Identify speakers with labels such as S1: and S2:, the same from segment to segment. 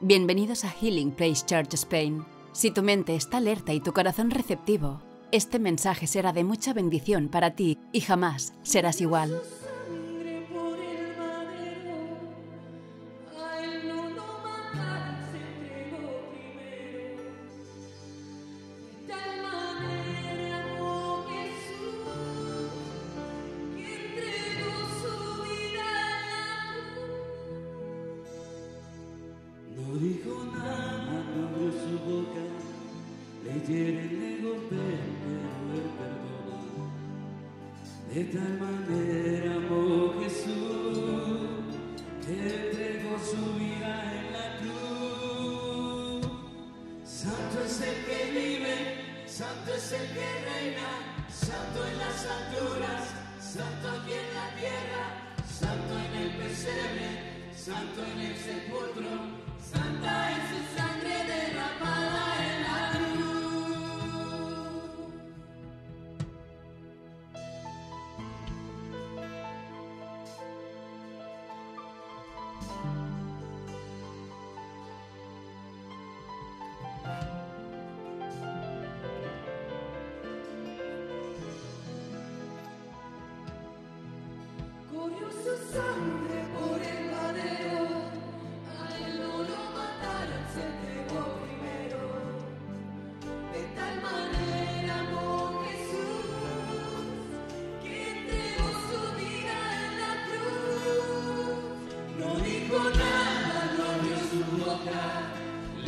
S1: Bienvenidos a Healing Place Church Spain. Si tu mente está alerta y tu corazón receptivo, este mensaje será de mucha bendición para ti y jamás serás igual.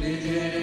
S1: Legere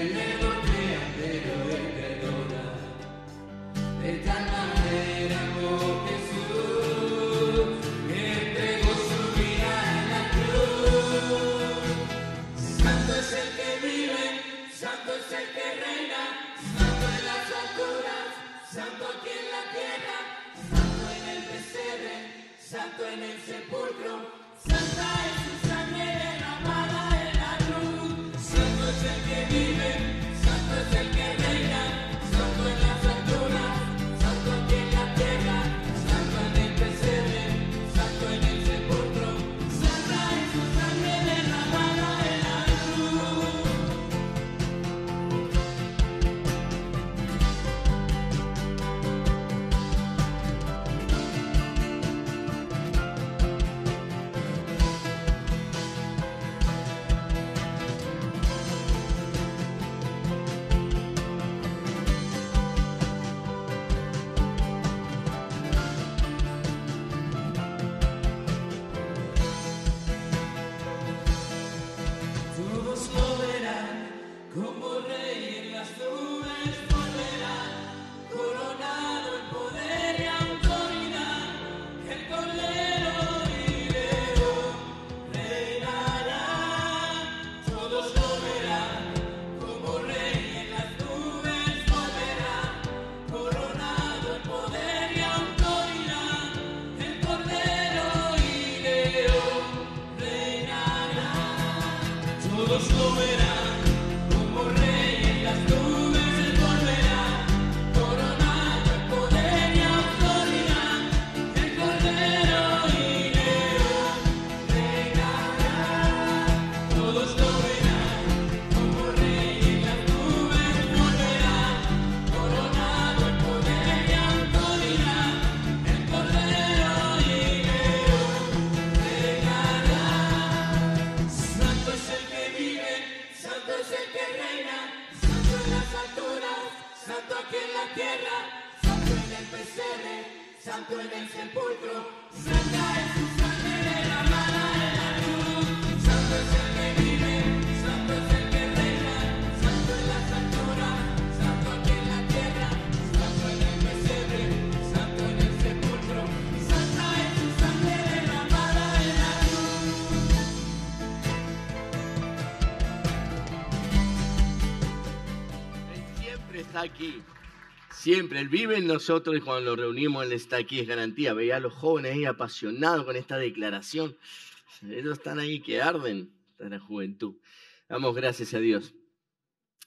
S1: Siempre, Él vive en nosotros y cuando nos reunimos Él está aquí, es garantía. Veía a los jóvenes ahí apasionados con esta declaración. Ellos están ahí que arden, está la juventud. Damos gracias a Dios.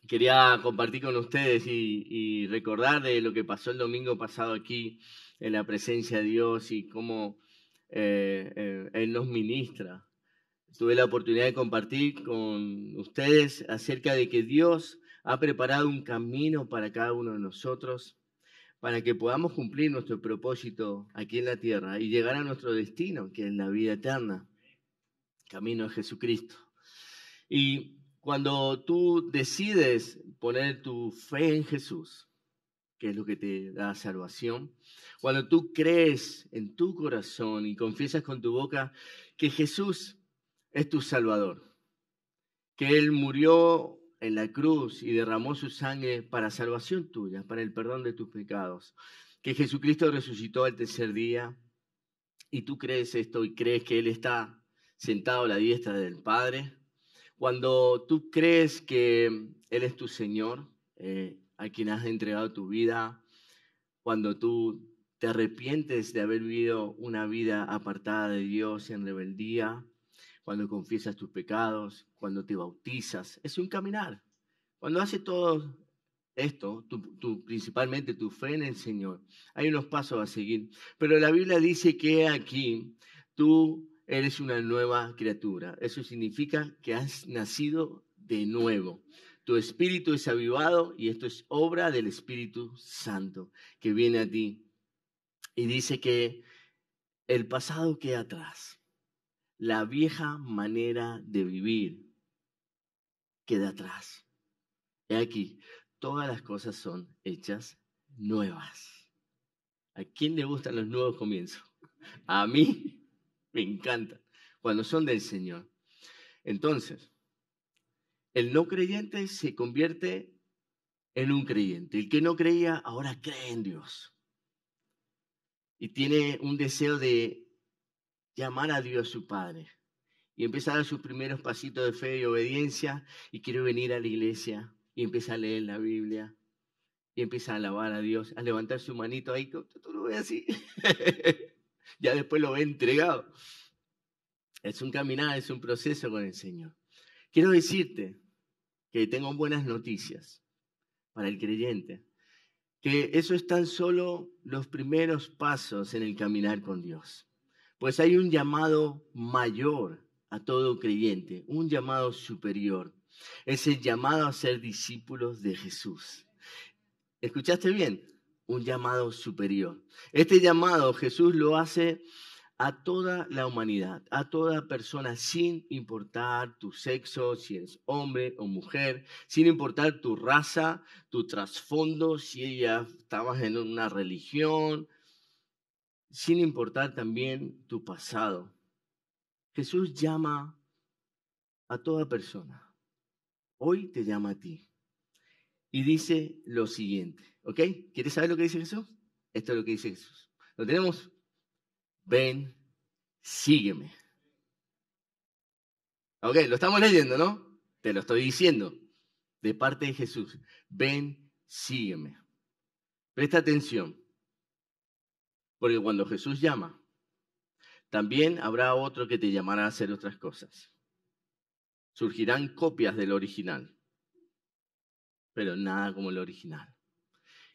S1: Quería compartir con ustedes y, recordar de lo que pasó el domingo pasado aquí en la presencia de Dios y cómo eh, eh, Él nos ministra. Tuve la oportunidad de compartir con ustedes acerca de que Dios ha preparado un camino para cada uno de nosotros, para que podamos cumplir nuestro propósito aquí en la tierra y llegar a nuestro destino, que es la vida eterna, camino de Jesucristo. Y cuando tú decides poner tu fe en Jesús, que es lo que te da salvación, cuando tú crees en tu corazón y confiesas con tu boca que Jesús es tu Salvador, que Él murió en la cruz y derramó su sangre para salvación tuya, para el perdón de tus pecados, que Jesucristo resucitó al tercer día y tú crees esto y crees que Él está sentado a la diestra del Padre, cuando tú crees que Él es tu Señor, eh, a quien has entregado tu vida, cuando tú te arrepientes de haber vivido una vida apartada de Dios y en rebeldía, cuando confiesas tus pecados, cuando te bautizas. Es un caminar. Cuando haces todo esto, tu, principalmente tu fe en el Señor, hay unos pasos a seguir. Pero la Biblia dice que aquí tú eres una nueva criatura. Eso significa que has nacido de nuevo. Tu espíritu es avivado y esto es obra del Espíritu Santo que viene a ti. Y dice que el pasado queda atrás la vieja manera de vivir queda atrás. He aquí, todas las cosas son hechas nuevas. ¿A quién le gustan los nuevos comienzos? A mí me encantan, cuando son del Señor. Entonces, el no creyente se convierte en un creyente. El que no creía ahora cree en Dios. Y tiene un deseo de llamar a Dios su Padre y empezar a dar sus primeros pasitos de fe y obediencia y quiere venir a la iglesia y empieza a leer la Biblia y empieza a alabar a Dios, a levantar su manito ahí, tú lo ves así, ya después lo ve entregado. Es un caminar, es un proceso con el Señor. Quiero decirte que tengo buenas noticias para el creyente, que eso es tan solo los primeros pasos en el caminar con Dios. Pues hay un llamado mayor a todo creyente, un llamado superior. Es el llamado a ser discípulos de Jesús. ¿Escuchaste bien? Un llamado superior. Este llamado Jesús lo hace a toda la humanidad, a toda persona, sin importar tu sexo, si eres hombre o mujer, sin importar tu raza, tu trasfondo, si ella estabas en una religión, sin importar también tu pasado. Jesús llama a toda persona. Hoy te llama a ti. Y dice lo siguiente, ¿ok? ¿Quieres saber lo que dice Jesús? Esto es lo que dice Jesús. ¿Lo tenemos? Ven, sígueme. Ok, lo estamos leyendo, ¿no? Te lo estoy diciendo. De parte de Jesús. Ven, sígueme. Presta atención. Porque cuando Jesús llama, también habrá otro que te llamará a hacer otras cosas. Surgirán copias del original, pero nada como el original.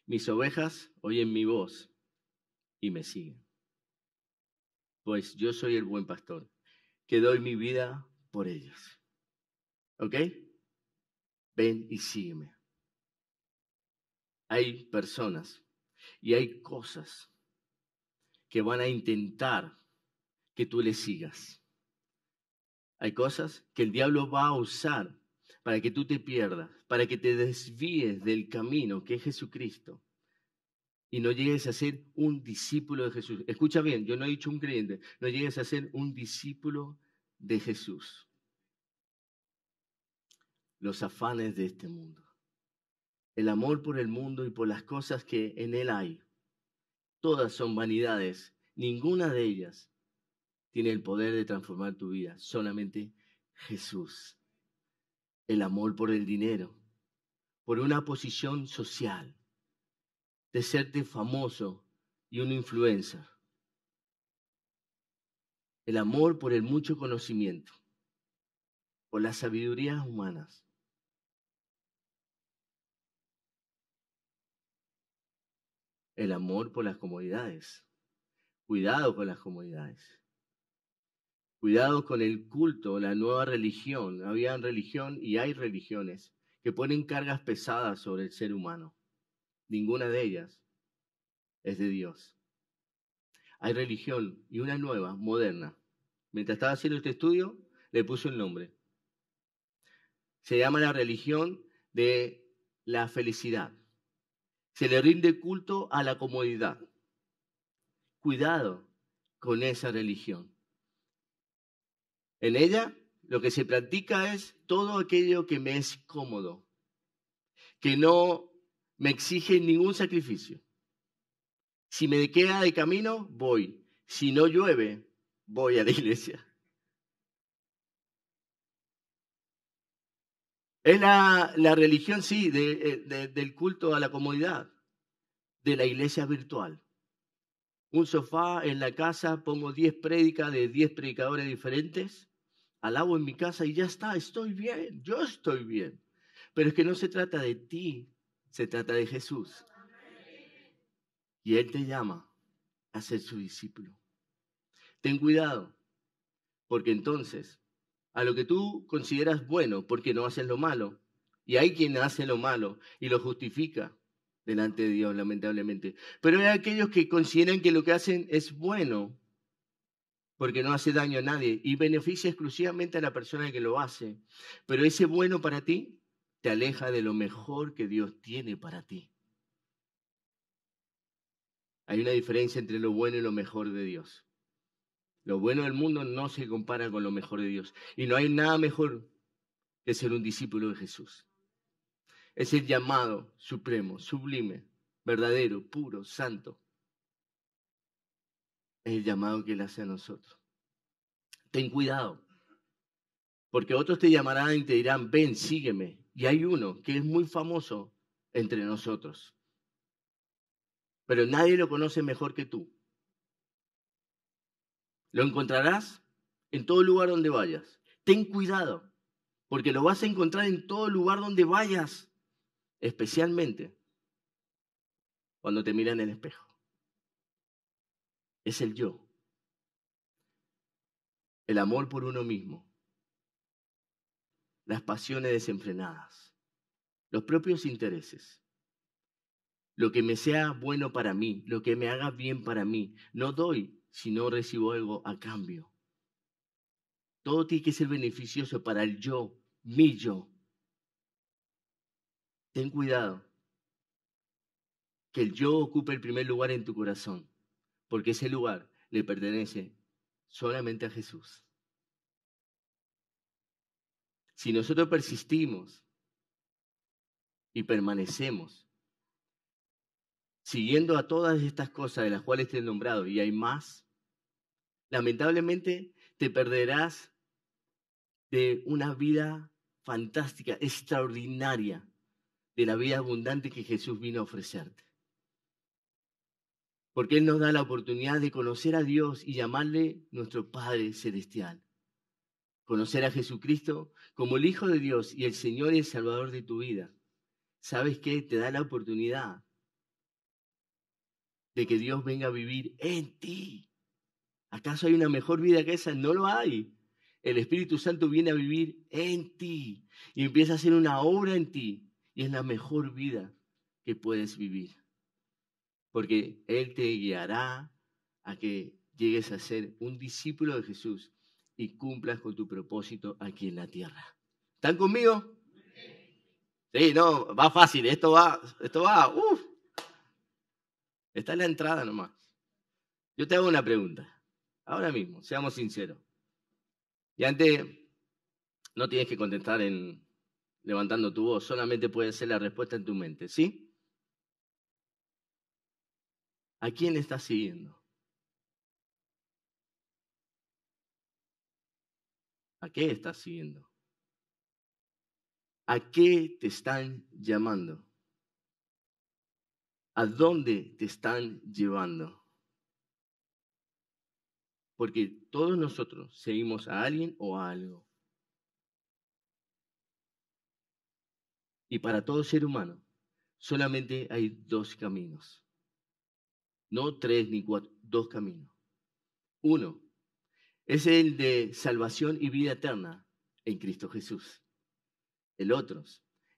S1: Mis ovejas oyen mi voz y me siguen. Pues yo soy el buen pastor, que doy mi vida por ellas. ¿Ok? Ven y sígueme. Hay personas y hay cosas que van a intentar que tú le sigas. Hay cosas que el diablo va a usar para que tú te pierdas, para que te desvíes del camino que es Jesucristo y no llegues a ser un discípulo de Jesús. Escucha bien, yo no he dicho un creyente, no llegues a ser un discípulo de Jesús. Los afanes de este mundo, el amor por el mundo y por las cosas que en él hay, Todas son vanidades, ninguna de ellas tiene el poder de transformar tu vida, solamente Jesús. El amor por el dinero, por una posición social, de serte famoso y una influencer. El amor por el mucho conocimiento, por las sabidurías humanas, el amor por las comodidades. Cuidado con las comodidades. Cuidado con el culto, la nueva religión. Había religión y hay religiones que ponen cargas pesadas sobre el ser humano. Ninguna de ellas es de Dios. Hay religión y una nueva, moderna. Mientras estaba haciendo este estudio, le puse el nombre. Se llama la religión de la felicidad. Se le rinde culto a la comodidad. Cuidado con esa religión. En ella lo que se practica es todo aquello que me es cómodo, que no me exige ningún sacrificio. Si me queda de camino, voy. Si no llueve, voy a la iglesia. Es la, religión, sí, eh, del culto a la comodidad, de la iglesia virtual. Un sofá en la casa, pongo 10 prédicas de 10 predicadores diferentes, alabo en mi casa y ya está, estoy bien, yo estoy bien. Pero es que no se trata de ti, se trata de Jesús. Y Él te llama a ser su discípulo. Ten cuidado, porque entonces a lo que tú consideras bueno, porque no haces lo malo. Y hay quien hace lo malo y lo justifica delante de Dios, lamentablemente. Pero hay aquellos que consideran que lo que hacen es bueno, porque no hace daño a nadie y beneficia exclusivamente a la persona que lo hace. Pero ese bueno para ti te aleja de lo mejor que Dios tiene para ti. Hay una diferencia entre lo bueno y lo mejor de Dios. Lo bueno del mundo no se compara con lo mejor de Dios. Y no hay nada mejor que ser un discípulo de Jesús. Es el llamado supremo, sublime, verdadero, puro, santo. Es el llamado que Él hace a nosotros. Ten cuidado, porque otros te llamarán y te dirán, ven, sígueme. Y hay uno que es muy famoso entre nosotros, pero nadie lo conoce mejor que tú. Lo encontrarás en todo lugar donde vayas. Ten cuidado, porque lo vas a encontrar en todo lugar donde vayas, especialmente cuando te miran en el espejo. Es el yo, el amor por uno mismo, las pasiones desenfrenadas, los propios intereses, lo que me sea bueno para mí, lo que me haga bien para mí. No doy si no recibo algo a cambio. Todo tiene que ser beneficioso para el yo, mi yo. Ten cuidado que el yo ocupe el primer lugar en tu corazón, porque ese lugar le pertenece solamente a Jesús. Si nosotros persistimos y permanecemos siguiendo a todas estas cosas de las cuales te he nombrado, y hay más, Lamentablemente te perderás de una vida fantástica, extraordinaria, de la vida abundante que Jesús vino a ofrecerte. Porque Él nos da la oportunidad de conocer a Dios y llamarle nuestro Padre Celestial. Conocer a Jesucristo como el Hijo de Dios y el Señor y el Salvador de tu vida. ¿Sabes qué? Te da la oportunidad de que Dios venga a vivir en ti. ¿Acaso hay una mejor vida que esa? No lo hay. El Espíritu Santo viene a vivir en ti y empieza a hacer una obra en ti. Y es la mejor vida que puedes vivir. Porque Él te guiará a que llegues a ser un discípulo de Jesús y cumplas con tu propósito aquí en la tierra. ¿Están conmigo? Sí, no, va fácil, esto va, esto va, Está en la entrada nomás. Yo te hago una pregunta. Ahora mismo, seamos sinceros. Y antes, no tienes que contestar en levantando tu voz, solamente puede ser la respuesta en tu mente, ¿sí? ¿A quién estás siguiendo? ¿A qué estás siguiendo? ¿A qué te están llamando? ¿A dónde te están llevando? porque todos nosotros seguimos a alguien o a algo. Y para todo ser humano, solamente hay dos caminos. No tres ni cuatro, dos caminos. Uno, es el de salvación y vida eterna en Cristo Jesús. El otro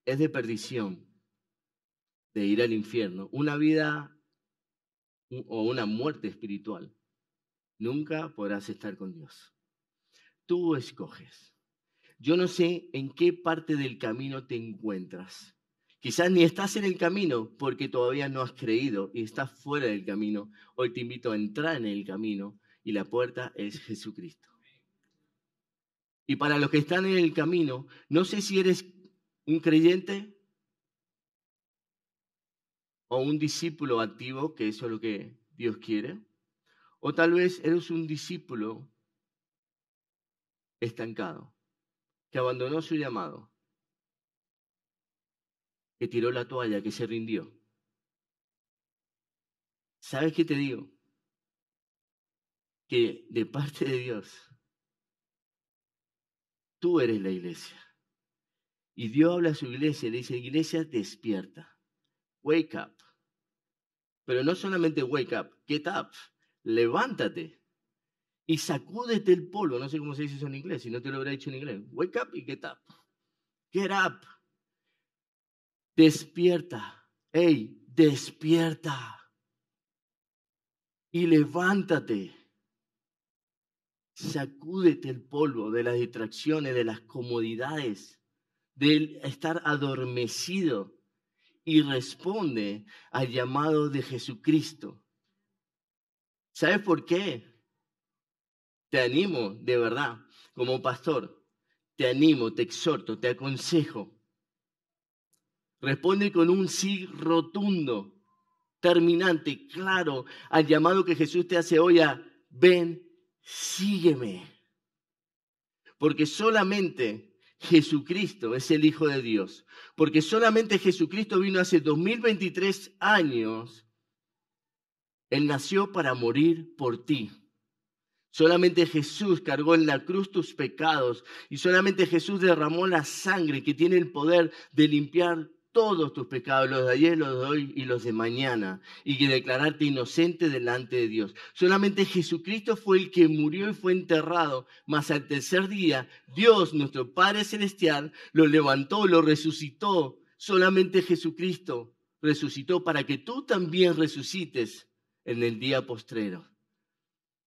S1: es de perdición, de ir al infierno, una vida o una muerte espiritual nunca podrás estar con Dios. Tú escoges. Yo no sé en qué parte del camino te encuentras. Quizás ni estás en el camino porque todavía no has creído y estás fuera del camino. Hoy te invito a entrar en el camino y la puerta es Jesucristo. Y para los que están en el camino, no sé si eres un creyente o un discípulo activo, que eso es lo que Dios quiere, o tal vez eres un discípulo estancado, que abandonó su llamado, que tiró la toalla, que se rindió. ¿Sabes qué te digo? Que de parte de Dios, tú eres la iglesia. Y Dios habla a su iglesia, le dice, iglesia, despierta, wake up. Pero no solamente wake up, get up levántate y sacúdete el polvo. No sé cómo se dice eso en inglés, si no te lo hubiera dicho en inglés. Wake up y get up. Get up. Despierta. Hey, despierta. Y levántate. Sacúdete el polvo de las distracciones, de las comodidades, de estar adormecido y responde al llamado de Jesucristo ¿Sabes por qué? Te animo, de verdad, como pastor, te animo, te exhorto, te aconsejo. Responde con un sí rotundo, terminante, claro, al llamado que Jesús te hace hoy a, ven, sígueme. Porque solamente Jesucristo es el Hijo de Dios. Porque solamente Jesucristo vino hace 2023 años él nació para morir por ti. Solamente Jesús cargó en la cruz tus pecados y solamente Jesús derramó la sangre que tiene el poder de limpiar todos tus pecados, los de ayer, los de hoy y los de mañana, y que declararte inocente delante de Dios. Solamente Jesucristo fue el que murió y fue enterrado, mas al tercer día Dios, nuestro Padre Celestial, lo levantó, lo resucitó. Solamente Jesucristo resucitó para que tú también resucites en el día postrero.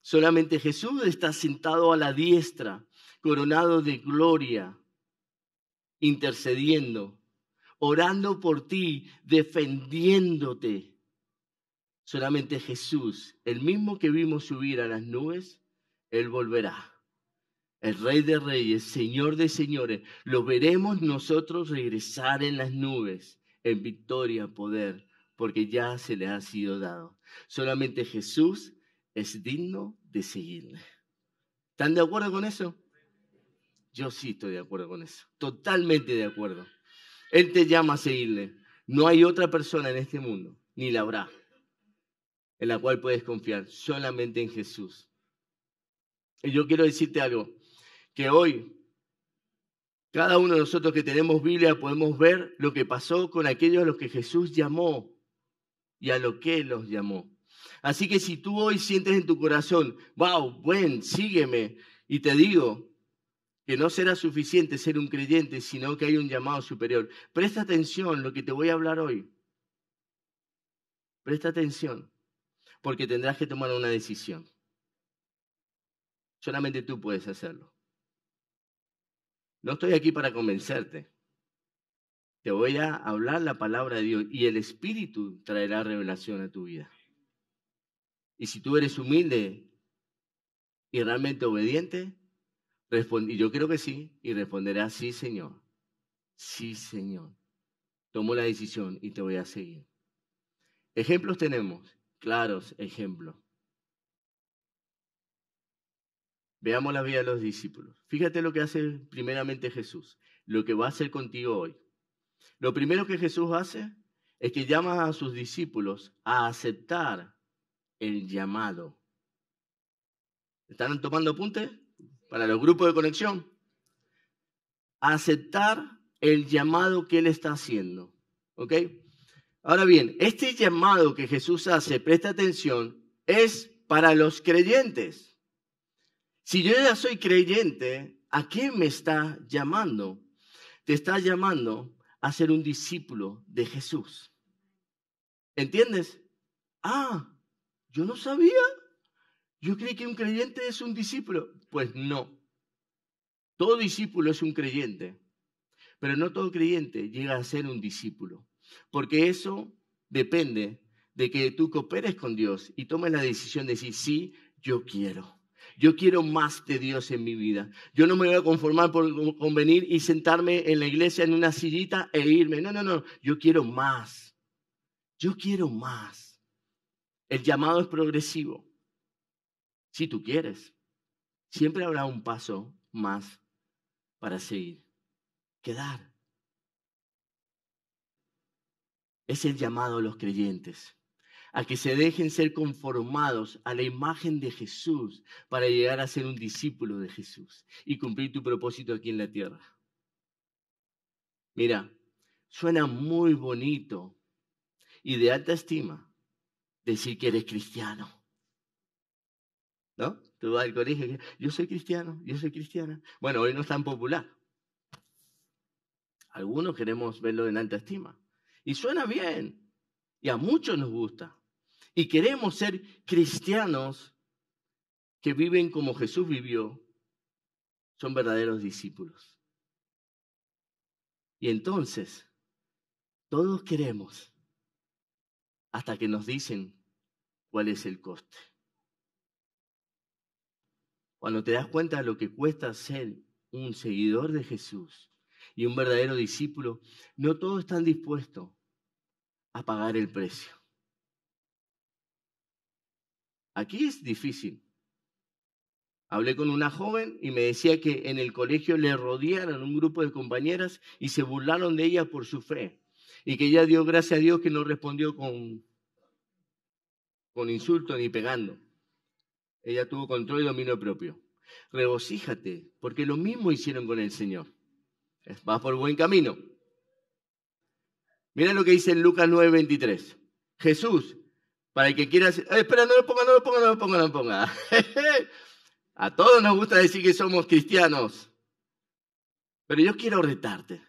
S1: Solamente Jesús está sentado a la diestra, coronado de gloria, intercediendo, orando por ti, defendiéndote. Solamente Jesús, el mismo que vimos subir a las nubes, Él volverá. El Rey de Reyes, Señor de Señores, lo veremos nosotros regresar en las nubes, en victoria, poder, porque ya se le ha sido dado. Solamente Jesús es digno de seguirle. ¿Están de acuerdo con eso? Yo sí estoy de acuerdo con eso. Totalmente de acuerdo. Él te llama a seguirle. No hay otra persona en este mundo, ni la habrá, en la cual puedes confiar solamente en Jesús. Y yo quiero decirte algo, que hoy cada uno de nosotros que tenemos Biblia podemos ver lo que pasó con aquellos a los que Jesús llamó y a lo que los llamó. Así que si tú hoy sientes en tu corazón, wow, buen, sígueme, y te digo que no será suficiente ser un creyente, sino que hay un llamado superior. Presta atención a lo que te voy a hablar hoy. Presta atención, porque tendrás que tomar una decisión. Solamente tú puedes hacerlo. No estoy aquí para convencerte. Te voy a hablar la palabra de Dios y el Espíritu traerá revelación a tu vida. Y si tú eres humilde y realmente obediente, y yo creo que sí, y responderá, sí, Señor, sí, Señor. Tomo la decisión y te voy a seguir. Ejemplos tenemos, claros ejemplos. Veamos la vida de los discípulos. Fíjate lo que hace primeramente Jesús, lo que va a hacer contigo hoy. Lo primero que Jesús hace es que llama a sus discípulos a aceptar el llamado. ¿Están tomando apunte para los grupos de conexión? aceptar el llamado que Él está haciendo. ¿Ok? Ahora bien, este llamado que Jesús hace, presta atención, es para los creyentes. Si yo ya soy creyente, ¿a quién me está llamando? Te está llamando a ser un discípulo de Jesús. ¿Entiendes? Ah, yo no sabía. Yo creí que un creyente es un discípulo. Pues no. Todo discípulo es un creyente, pero no todo creyente llega a ser un discípulo, porque eso depende de que tú cooperes con Dios y tomes la decisión de decir, sí, yo quiero. Yo quiero más de Dios en mi vida. Yo no me voy a conformar por convenir y sentarme en la iglesia en una sillita e irme. No, no, no. Yo quiero más. Yo quiero más. El llamado es progresivo. Si tú quieres, siempre habrá un paso más para seguir. Quedar. Es el llamado a los creyentes a que se dejen ser conformados a la imagen de Jesús para llegar a ser un discípulo de Jesús y cumplir tu propósito aquí en la tierra. Mira, suena muy bonito y de alta estima decir que eres cristiano. ¿No? Tú vas al colegio, yo soy cristiano, yo soy cristiana. Bueno, hoy no es tan popular. Algunos queremos verlo en alta estima. Y suena bien, y a muchos nos gusta y queremos ser cristianos que viven como Jesús vivió, son verdaderos discípulos. Y entonces, todos queremos hasta que nos dicen cuál es el coste. Cuando te das cuenta de lo que cuesta ser un seguidor de Jesús y un verdadero discípulo, no todos están dispuestos a pagar el precio. Aquí es difícil. Hablé con una joven y me decía que en el colegio le rodearon un grupo de compañeras y se burlaron de ella por su fe. Y que ella dio gracias a Dios que no respondió con, con insulto ni pegando. Ella tuvo control y dominio propio. Regocíjate, porque lo mismo hicieron con el Señor. Vas por buen camino. Mira lo que dice en Lucas 9:23. Jesús, para el que quiera decir, espera, no lo ponga, no lo ponga, no lo ponga, no lo ponga. A todos nos gusta decir que somos cristianos. Pero yo quiero retarte.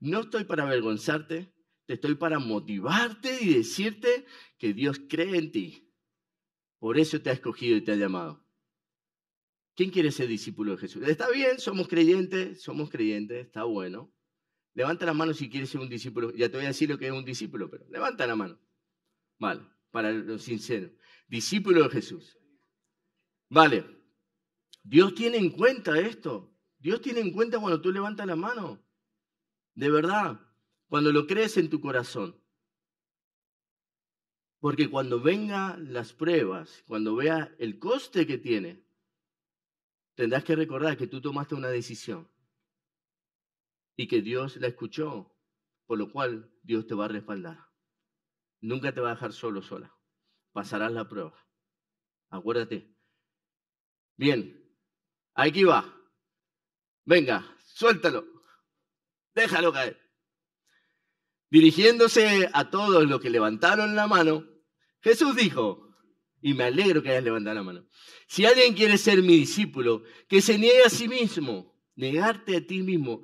S1: No estoy para avergonzarte, te estoy para motivarte y decirte que Dios cree en ti. Por eso te ha escogido y te ha llamado. ¿Quién quiere ser discípulo de Jesús? Está bien, somos creyentes, somos creyentes, está bueno. Levanta la mano si quieres ser un discípulo. Ya te voy a decir lo que es un discípulo, pero levanta la mano. Vale para los sinceros. Discípulo de Jesús. Vale, Dios tiene en cuenta esto. Dios tiene en cuenta cuando tú levantas la mano. De verdad, cuando lo crees en tu corazón. Porque cuando vengan las pruebas, cuando veas el coste que tiene, tendrás que recordar que tú tomaste una decisión y que Dios la escuchó, por lo cual Dios te va a respaldar. Nunca te va a dejar solo, sola. Pasarás la prueba. Acuérdate. Bien, aquí va. Venga, suéltalo. Déjalo caer. Dirigiéndose a todos los que levantaron la mano, Jesús dijo, y me alegro que hayas levantado la mano, si alguien quiere ser mi discípulo, que se niegue a sí mismo, negarte a ti mismo.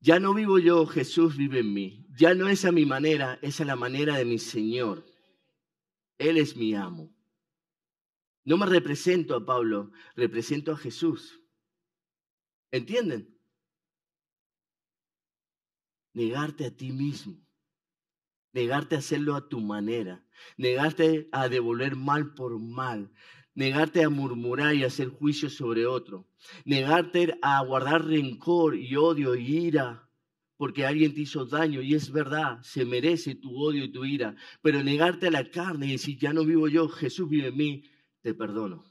S1: Ya no vivo yo, Jesús vive en mí. Ya no es a mi manera, es a la manera de mi Señor. Él es mi amo. No me represento a Pablo, represento a Jesús. ¿Entienden? Negarte a ti mismo, negarte a hacerlo a tu manera, negarte a devolver mal por mal, negarte a murmurar y hacer juicio sobre otro, negarte a guardar rencor y odio y ira porque alguien te hizo daño y es verdad, se merece tu odio y tu ira, pero negarte a la carne y decir, ya no vivo yo, Jesús vive en mí, te perdono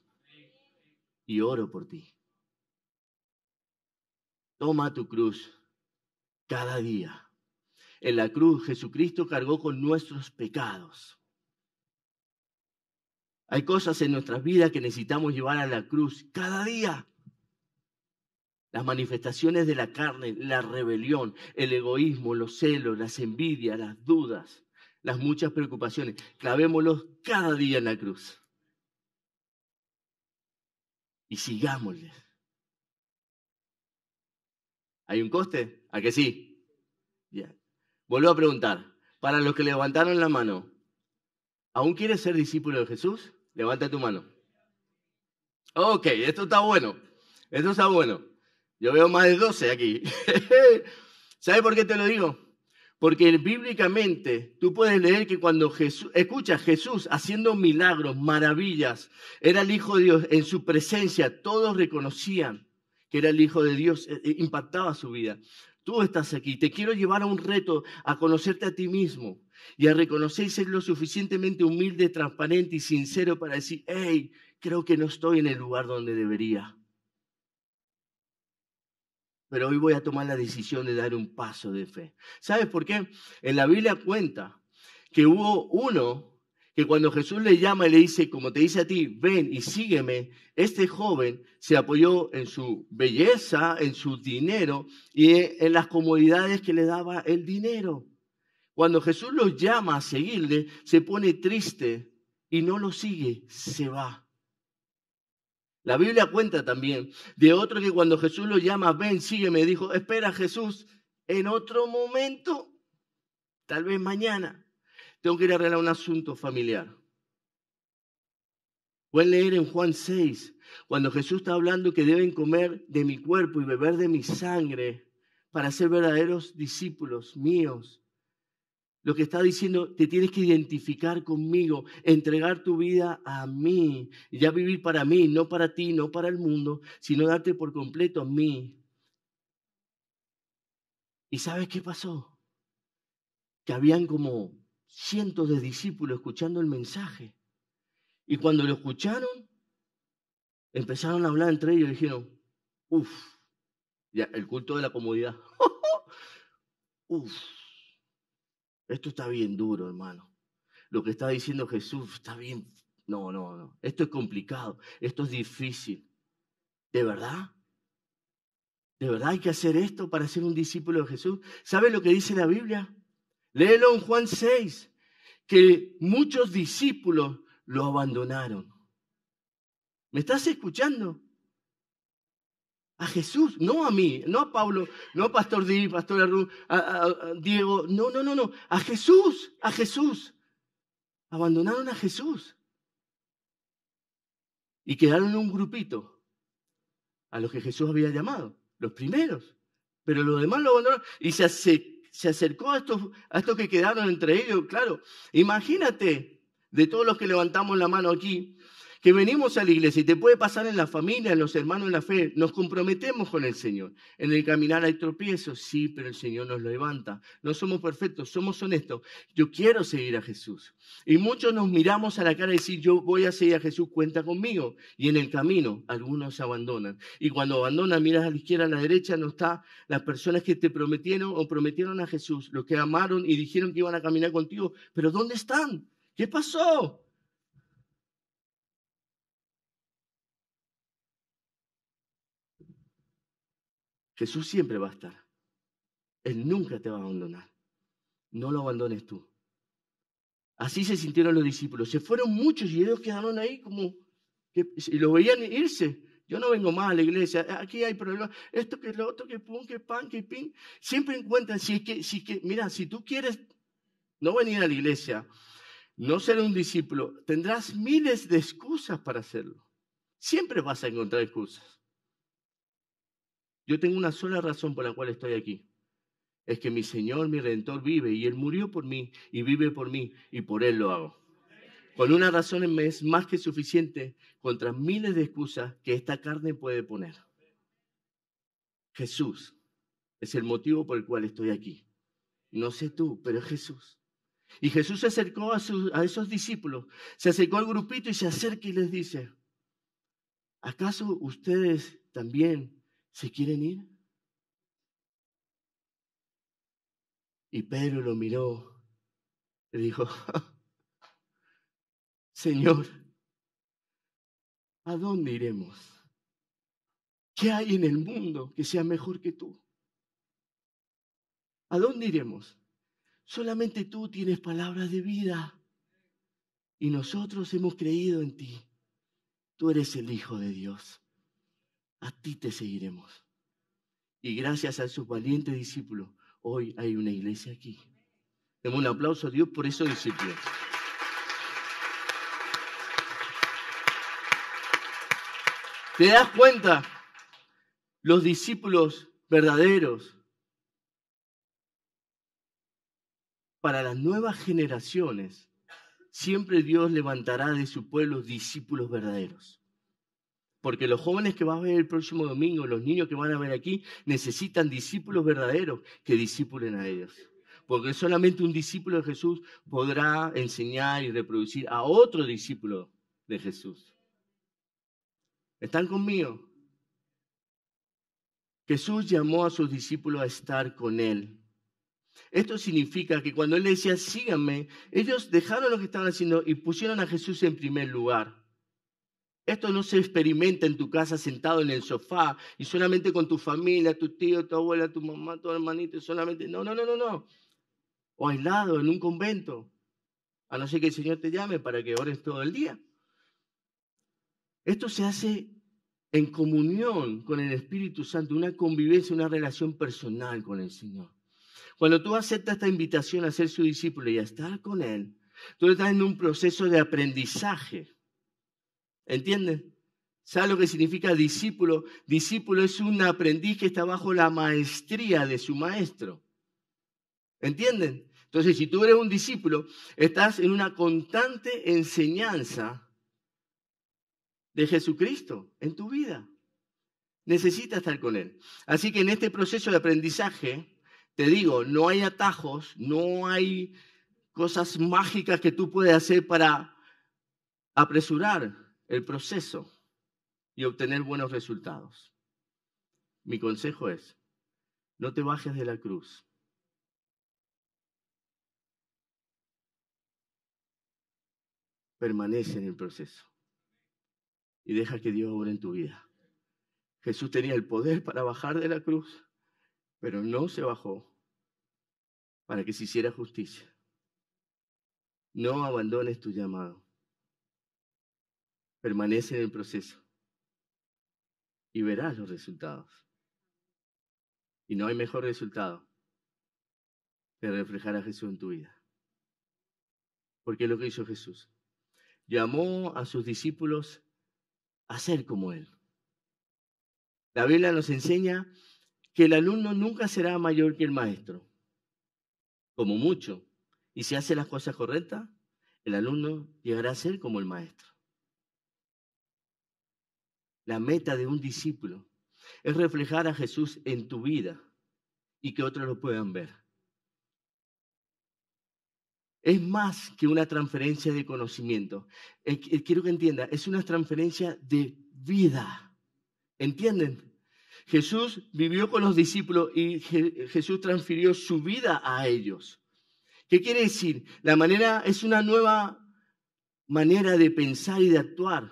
S1: y oro por ti. Toma tu cruz cada día. En la cruz Jesucristo cargó con nuestros pecados. Hay cosas en nuestras vidas que necesitamos llevar a la cruz cada día. Las manifestaciones de la carne, la rebelión, el egoísmo, los celos, las envidias, las dudas, las muchas preocupaciones. Clavémoslos cada día en la cruz. Y sigámosles. ¿Hay un coste? ¿A que sí? ya Vuelvo a preguntar. Para los que levantaron la mano, ¿aún quieres ser discípulo de Jesús? Levanta tu mano. Ok, esto está bueno. Esto está bueno. Yo veo más de 12 aquí. ¿Sabe por qué te lo digo? Porque bíblicamente tú puedes leer que cuando Jesús, escucha, Jesús haciendo milagros, maravillas, era el Hijo de Dios, en su presencia todos reconocían que era el Hijo de Dios, eh, eh, impactaba su vida. Tú estás aquí, te quiero llevar a un reto, a conocerte a ti mismo y a reconocer ser lo suficientemente humilde, transparente y sincero para decir, hey, creo que no estoy en el lugar donde debería pero hoy voy a tomar la decisión de dar un paso de fe. ¿Sabes por qué? En la Biblia cuenta que hubo uno que cuando Jesús le llama y le dice, como te dice a ti, ven y sígueme, este joven se apoyó en su belleza, en su dinero y en las comodidades que le daba el dinero. Cuando Jesús lo llama a seguirle, se pone triste y no lo sigue, se va. La Biblia cuenta también de otro que cuando Jesús lo llama, ven, sígueme, dijo, espera Jesús, en otro momento, tal vez mañana, tengo que ir a arreglar un asunto familiar. Pueden leer en Juan 6, cuando Jesús está hablando que deben comer de mi cuerpo y beber de mi sangre para ser verdaderos discípulos míos. Lo que está diciendo, te tienes que identificar conmigo, entregar tu vida a mí, ya vivir para mí, no para ti, no para el mundo, sino darte por completo a mí. ¿Y sabes qué pasó? Que habían como cientos de discípulos escuchando el mensaje. Y cuando lo escucharon, empezaron a hablar entre ellos y dijeron, uff, el culto de la comodidad. uff esto está bien duro, hermano. Lo que está diciendo Jesús está bien. No, no, no. Esto es complicado. Esto es difícil. ¿De verdad? ¿De verdad hay que hacer esto para ser un discípulo de Jesús? ¿Sabe lo que dice la Biblia? Léelo en Juan 6, que muchos discípulos lo abandonaron. ¿Me estás escuchando? a Jesús, no a mí, no a Pablo, no a Pastor Di, Pastor Arru, a, Diego, no, no, no, no, a Jesús, a Jesús. Abandonaron a Jesús. Y quedaron un grupito a los que Jesús había llamado, los primeros. Pero los demás lo abandonaron y se, se acercó a estos, a estos que quedaron entre ellos, claro. Imagínate de todos los que levantamos la mano aquí, que venimos a la iglesia y te puede pasar en la familia, en los hermanos en la fe, nos comprometemos con el Señor. En el caminar hay tropiezos, sí, pero el Señor nos levanta. No somos perfectos, somos honestos. Yo quiero seguir a Jesús. Y muchos nos miramos a la cara y decir, yo voy a seguir a Jesús, cuenta conmigo. Y en el camino algunos abandonan. Y cuando abandonan, miras a la izquierda, a la derecha, no está las personas que te prometieron o prometieron a Jesús, los que amaron y dijeron que iban a caminar contigo. Pero ¿dónde están? ¿Qué pasó? Jesús siempre va a estar. Él nunca te va a abandonar. No lo abandones tú. Así se sintieron los discípulos. Se fueron muchos y ellos quedaron ahí como y lo veían irse. Yo no vengo más a la iglesia. Aquí hay problemas. Esto que lo otro que pum que pan que pin. Siempre encuentran si mira si tú quieres no venir a la iglesia, no ser un discípulo, tendrás miles de excusas para hacerlo. Siempre vas a encontrar excusas. Yo tengo una sola razón por la cual estoy aquí. Es que mi Señor, mi Redentor, vive y Él murió por mí y vive por mí y por Él lo hago. Con una razón es más que suficiente contra miles de excusas que esta carne puede poner. Jesús es el motivo por el cual estoy aquí. No sé tú, pero es Jesús. Y Jesús se acercó a, a esos discípulos, se acercó al grupito y se acerca y les dice, ¿acaso ustedes también ¿Se quieren ir? Y Pedro lo miró y dijo, Señor, ¿a dónde iremos? ¿Qué hay en el mundo que sea mejor que tú? ¿A dónde iremos? Solamente tú tienes palabras de vida y nosotros hemos creído en ti. Tú eres el Hijo de Dios a ti te seguiremos. Y gracias a sus valientes discípulos, hoy hay una iglesia aquí. Demos un aplauso a Dios por esos discípulos. ¿Te das cuenta? Los discípulos verdaderos para las nuevas generaciones, siempre Dios levantará de su pueblo discípulos verdaderos. Porque los jóvenes que van a ver el próximo domingo, los niños que van a ver aquí, necesitan discípulos verdaderos que discipulen a ellos. Porque solamente un discípulo de Jesús podrá enseñar y reproducir a otro discípulo de Jesús. ¿Están conmigo? Jesús llamó a sus discípulos a estar con Él. Esto significa que cuando Él decía, síganme, ellos dejaron lo que estaban haciendo y pusieron a Jesús en primer lugar. Esto no se experimenta en tu casa sentado en el sofá y solamente con tu familia, tu tío, tu abuela, tu mamá, tu hermanito, solamente. No, no, no, no, no. O aislado en un convento. A no ser que el Señor te llame para que ores todo el día. Esto se hace en comunión con el Espíritu Santo, una convivencia, una relación personal con el Señor. Cuando tú aceptas esta invitación a ser su discípulo y a estar con Él, tú estás en un proceso de aprendizaje ¿Entienden? ¿Saben lo que significa discípulo? Discípulo es un aprendiz que está bajo la maestría de su maestro. ¿Entienden? Entonces, si tú eres un discípulo, estás en una constante enseñanza de Jesucristo en tu vida. Necesitas estar con Él. Así que en este proceso de aprendizaje, te digo, no hay atajos, no hay cosas mágicas que tú puedes hacer para apresurar el proceso y obtener buenos resultados. Mi consejo es, no te bajes de la cruz. Permanece en el proceso y deja que Dios obre en tu vida. Jesús tenía el poder para bajar de la cruz, pero no se bajó para que se hiciera justicia. No abandones tu llamado. Permanece en el proceso y verás los resultados. Y no hay mejor resultado que reflejar a Jesús en tu vida. Porque es lo que hizo Jesús. Llamó a sus discípulos a ser como Él. La Biblia nos enseña que el alumno nunca será mayor que el maestro, como mucho. Y si hace las cosas correctas, el alumno llegará a ser como el maestro. La meta de un discípulo es reflejar a Jesús en tu vida y que otros lo puedan ver. Es más que una transferencia de conocimiento. Eh, quiero que entienda, es una transferencia de vida. ¿Entienden? Jesús vivió con los discípulos y Jesús transfirió su vida a ellos. ¿Qué quiere decir? La manera es una nueva manera de pensar y de actuar.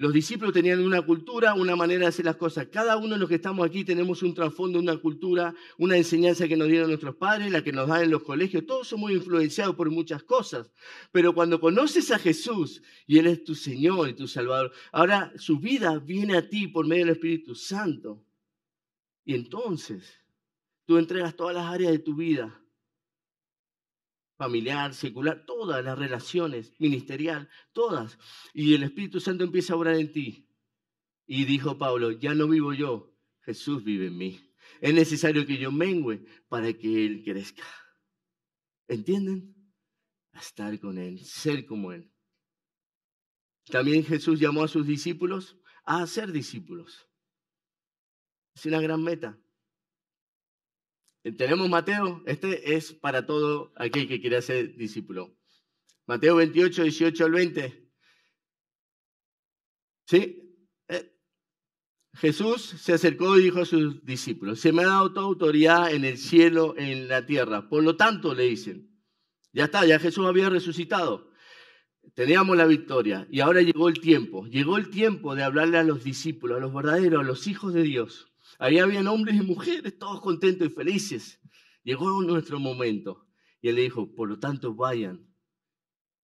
S1: Los discípulos tenían una cultura, una manera de hacer las cosas. Cada uno de los que estamos aquí tenemos un trasfondo, una cultura, una enseñanza que nos dieron nuestros padres, la que nos dan en los colegios. Todos somos influenciados por muchas cosas. Pero cuando conoces a Jesús y Él es tu Señor y tu Salvador, ahora su vida viene a ti por medio del Espíritu Santo. Y entonces tú entregas todas las áreas de tu vida familiar, secular, todas las relaciones, ministerial, todas. Y el Espíritu Santo empieza a orar en ti. Y dijo Pablo, ya no vivo yo, Jesús vive en mí. Es necesario que yo mengüe para que Él crezca. ¿Entienden? A estar con Él, ser como Él. También Jesús llamó a sus discípulos a ser discípulos. Es una gran meta. Eh, tenemos Mateo, este es para todo aquel que quiera ser discípulo. Mateo 28, 18 al 20. ¿Sí? Eh, Jesús se acercó y dijo a sus discípulos, se me ha dado toda autoridad en el cielo, en la tierra. Por lo tanto, le dicen, ya está, ya Jesús había resucitado. Teníamos la victoria y ahora llegó el tiempo. Llegó el tiempo de hablarle a los discípulos, a los verdaderos, a los hijos de Dios. Ahí habían hombres y mujeres, todos contentos y felices. Llegó nuestro momento. Y él le dijo, por lo tanto, vayan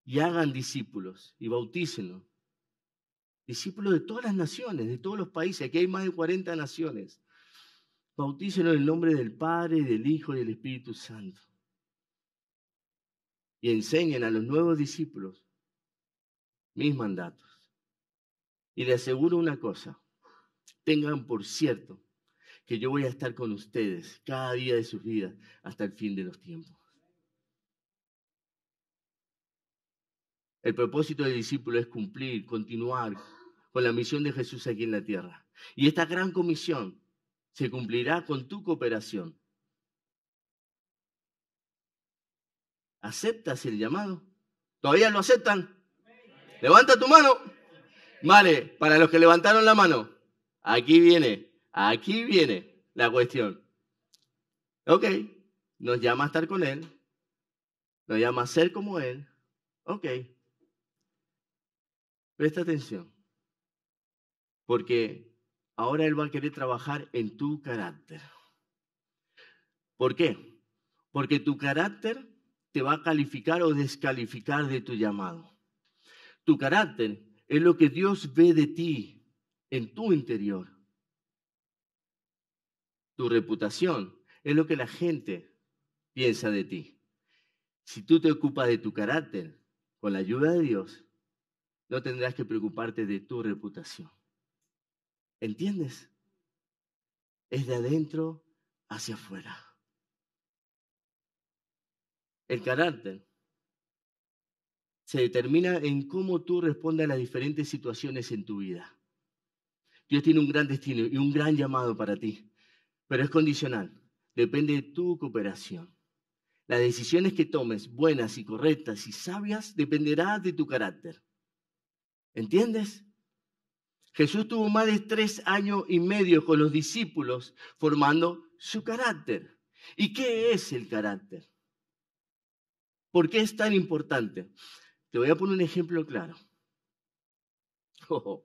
S1: y hagan discípulos y bautícenlos. Discípulos de todas las naciones, de todos los países. Aquí hay más de 40 naciones. Bautícenlos en el nombre del Padre, del Hijo y del Espíritu Santo. Y enseñen a los nuevos discípulos mis mandatos. Y le aseguro una cosa, tengan por cierto que yo voy a estar con ustedes cada día de sus vidas hasta el fin de los tiempos. El propósito del discípulo es cumplir, continuar con la misión de Jesús aquí en la tierra. Y esta gran comisión se cumplirá con tu cooperación. ¿Aceptas el llamado? ¿Todavía lo aceptan? Levanta tu mano. Vale, para los que levantaron la mano, aquí viene. Aquí viene la cuestión. Ok, nos llama a estar con Él, nos llama a ser como Él. Ok, presta atención, porque ahora Él va a querer trabajar en tu carácter. ¿Por qué? Porque tu carácter te va a calificar o descalificar de tu llamado. Tu carácter es lo que Dios ve de ti en tu interior tu reputación, es lo que la gente piensa de ti. Si tú te ocupas de tu carácter con la ayuda de Dios, no tendrás que preocuparte de tu reputación. ¿Entiendes? Es de adentro hacia afuera. El carácter se determina en cómo tú respondes a las diferentes situaciones en tu vida. Dios tiene un gran destino y un gran llamado para ti pero es condicional. Depende de tu cooperación. Las decisiones que tomes, buenas y correctas y sabias, dependerá de tu carácter. ¿Entiendes? Jesús tuvo más de tres años y medio con los discípulos formando su carácter. ¿Y qué es el carácter? ¿Por qué es tan importante? Te voy a poner un ejemplo claro.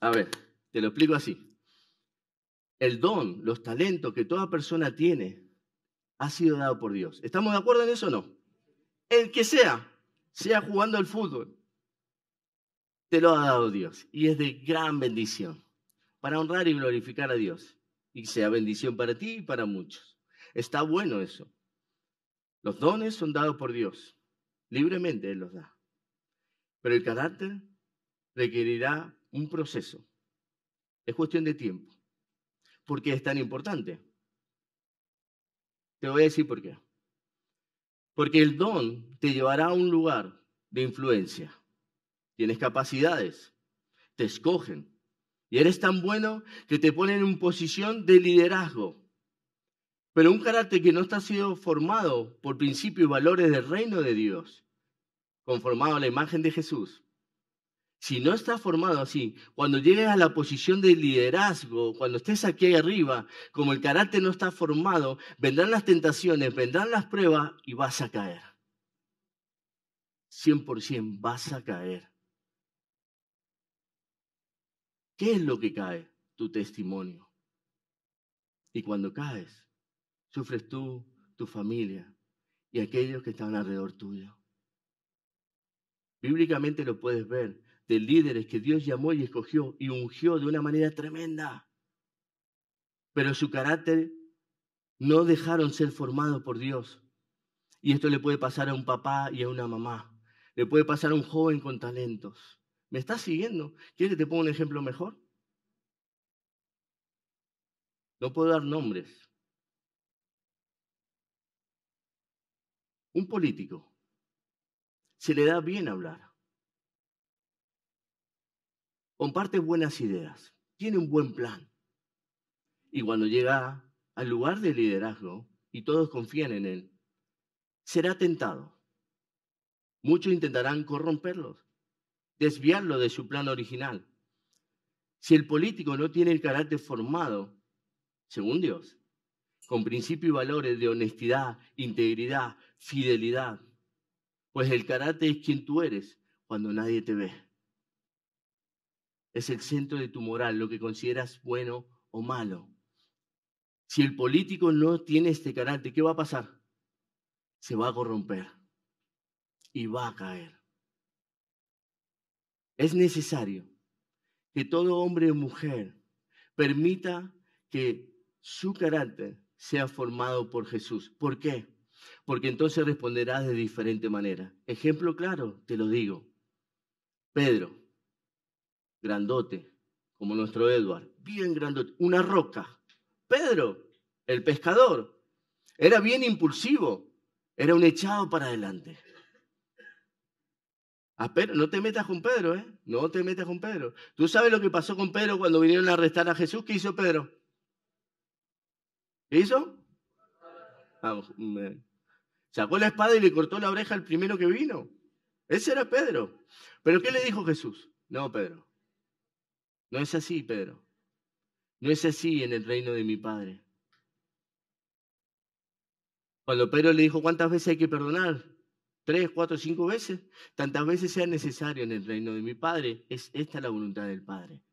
S1: a ver, te lo explico así el don, los talentos que toda persona tiene, ha sido dado por Dios. ¿Estamos de acuerdo en eso o no? El que sea, sea jugando al fútbol, te lo ha dado Dios. Y es de gran bendición para honrar y glorificar a Dios. Y sea bendición para ti y para muchos. Está bueno eso. Los dones son dados por Dios. Libremente Él los da. Pero el carácter requerirá un proceso. Es cuestión de tiempo por qué es tan importante. Te voy a decir por qué. Porque el don te llevará a un lugar de influencia. Tienes capacidades, te escogen. Y eres tan bueno que te ponen en posición de liderazgo. Pero un carácter que no está sido formado por principios y valores del reino de Dios, conformado a la imagen de Jesús, si no estás formado así, cuando llegues a la posición de liderazgo, cuando estés aquí arriba, como el carácter no está formado, vendrán las tentaciones, vendrán las pruebas y vas a caer. 100% vas a caer. ¿Qué es lo que cae? Tu testimonio. Y cuando caes, sufres tú, tu familia y aquellos que están alrededor tuyo. Bíblicamente lo puedes ver de líderes que Dios llamó y escogió y ungió de una manera tremenda. Pero su carácter no dejaron ser formado por Dios. Y esto le puede pasar a un papá y a una mamá. Le puede pasar a un joven con talentos. ¿Me estás siguiendo? ¿Quieres que te ponga un ejemplo mejor? No puedo dar nombres. Un político. Se le da bien hablar comparte buenas ideas, tiene un buen plan. Y cuando llega al lugar del liderazgo y todos confían en él, será tentado. Muchos intentarán corromperlo, desviarlo de su plan original. Si el político no tiene el carácter formado, según Dios, con principios y valores de honestidad, integridad, fidelidad, pues el carácter es quien tú eres cuando nadie te ve es el centro de tu moral, lo que consideras bueno o malo. Si el político no tiene este carácter, ¿qué va a pasar? Se va a corromper y va a caer. Es necesario que todo hombre o mujer permita que su carácter sea formado por Jesús. ¿Por qué? Porque entonces responderás de diferente manera. Ejemplo claro, te lo digo. Pedro, grandote, como nuestro Edward, bien grandote, una roca. Pedro, el pescador, era bien impulsivo, era un echado para adelante. no te metas con Pedro, ¿eh? No te metas con Pedro. ¿Tú sabes lo que pasó con Pedro cuando vinieron a arrestar a Jesús? ¿Qué hizo Pedro? ¿Qué hizo? Sacó la espada y le cortó la oreja al primero que vino. Ese era Pedro. ¿Pero qué le dijo Jesús? No, Pedro, no es así, Pedro. No es así en el reino de mi Padre. Cuando Pedro le dijo, ¿cuántas veces hay que perdonar? ¿Tres, cuatro, cinco veces? Tantas veces sea necesario en el reino de mi Padre. Es esta la voluntad del Padre.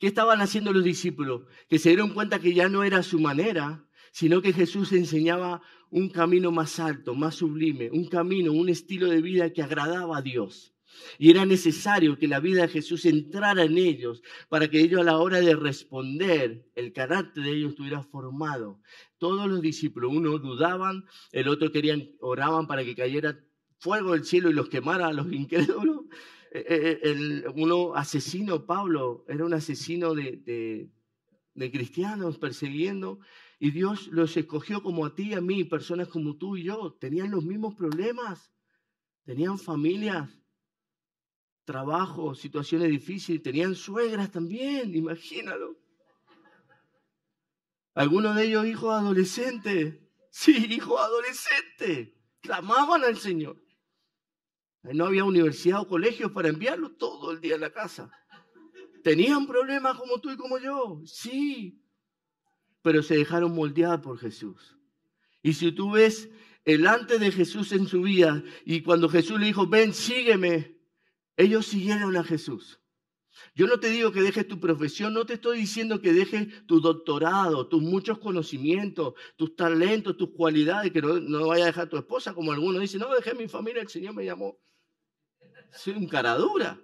S1: ¿Qué estaban haciendo los discípulos? Que se dieron cuenta que ya no era su manera, sino que Jesús enseñaba un camino más alto, más sublime, un camino, un estilo de vida que agradaba a Dios. Y era necesario que la vida de Jesús entrara en ellos para que ellos a la hora de responder, el carácter de ellos estuviera formado. Todos los discípulos, uno dudaban, el otro querían, oraban para que cayera fuego del cielo y los quemara a los incrédulos. Eh, eh, eh, uno asesino, Pablo, era un asesino de, de, cristianos persiguiendo. Y Dios los escogió como a ti y a mí, personas como tú y yo. Tenían los mismos problemas, tenían familias trabajo, situaciones difíciles, tenían suegras también, imagínalo. Algunos de ellos hijos adolescentes, sí, hijos adolescentes, clamaban al Señor. No había universidad o colegios para enviarlo todo el día a la casa. Tenían problemas como tú y como yo, sí, pero se dejaron moldear por Jesús. Y si tú ves el antes de Jesús en su vida y cuando Jesús le dijo, ven, sígueme, ellos siguieron a Jesús. Yo no te digo que dejes tu profesión, no te estoy diciendo que dejes tu doctorado, tus muchos conocimientos, tus talentos, tus cualidades, que no, vaya a dejar a tu esposa, como algunos dicen, no, dejé mi familia, el Señor me llamó. Soy un caradura.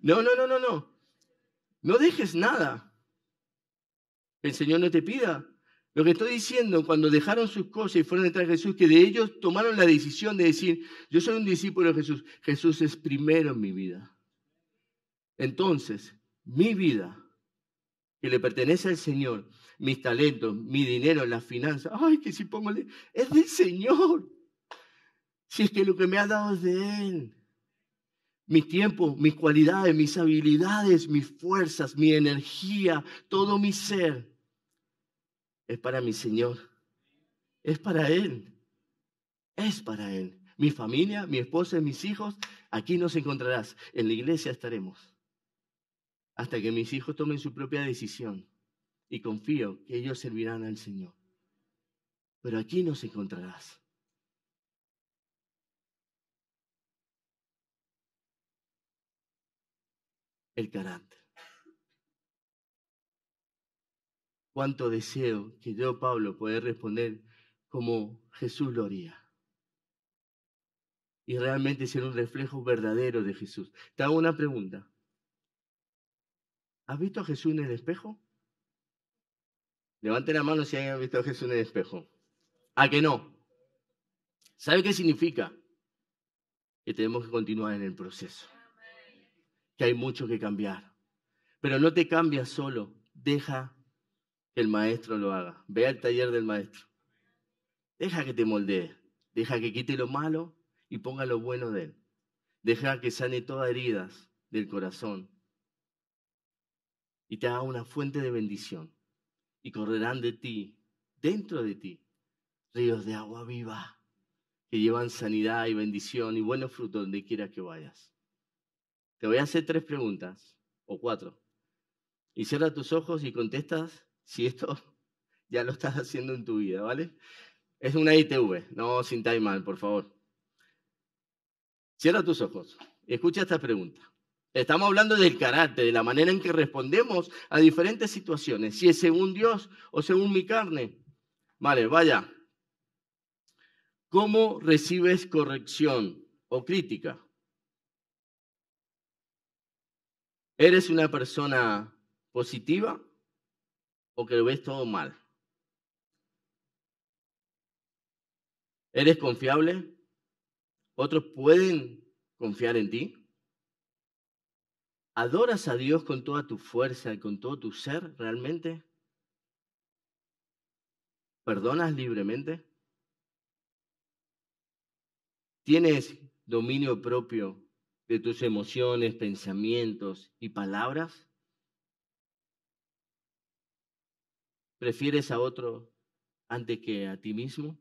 S1: No, no, no, no, no. No dejes nada. El Señor no te pida lo que estoy diciendo, cuando dejaron sus cosas y fueron detrás de Jesús, que de ellos tomaron la decisión de decir, yo soy un discípulo de Jesús, Jesús es primero en mi vida. Entonces, mi vida, que le pertenece al Señor, mis talentos, mi dinero, las finanzas, ay, que si pongo, es del Señor. Si es que lo que me ha dado es de Él. mi tiempo mis cualidades, mis habilidades, mis fuerzas, mi energía, todo mi ser es para mi Señor, es para Él, es para Él. Mi familia, mi esposa, mis hijos, aquí nos encontrarás, en la iglesia estaremos, hasta que mis hijos tomen su propia decisión y confío que ellos servirán al Señor. Pero aquí nos encontrarás. El carácter. Cuánto deseo que yo, Pablo, pueda responder como Jesús lo haría. Y realmente ser un reflejo verdadero de Jesús. Te hago una pregunta. ¿Has visto a Jesús en el espejo? levante la mano si hayan visto a Jesús en el espejo. ¿A que no? ¿Sabe qué significa? Que tenemos que continuar en el proceso. Que hay mucho que cambiar. Pero no te cambias solo. Deja que el maestro lo haga. Vea al taller del maestro. Deja que te moldee. Deja que quite lo malo y ponga lo bueno de él. Deja que sane todas heridas del corazón y te haga una fuente de bendición. Y correrán de ti, dentro de ti, ríos de agua viva que llevan sanidad y bendición y buenos frutos donde quiera que vayas. Te voy a hacer tres preguntas o cuatro. Y cierra tus ojos y contestas si esto ya lo estás haciendo en tu vida, ¿vale? Es una ITV, no sin time por favor. Cierra tus ojos escucha esta pregunta. Estamos hablando del carácter, de la manera en que respondemos a diferentes situaciones, si es según Dios o según mi carne. Vale, vaya. ¿Cómo recibes corrección o crítica? ¿Eres una persona positiva ¿O que lo ves todo mal. ¿Eres confiable? ¿Otros pueden confiar en ti? ¿Adoras a Dios con toda tu fuerza y con todo tu ser realmente? ¿Perdonas libremente? ¿Tienes dominio propio de tus emociones, pensamientos y palabras? ¿Prefieres a otro antes que a ti mismo?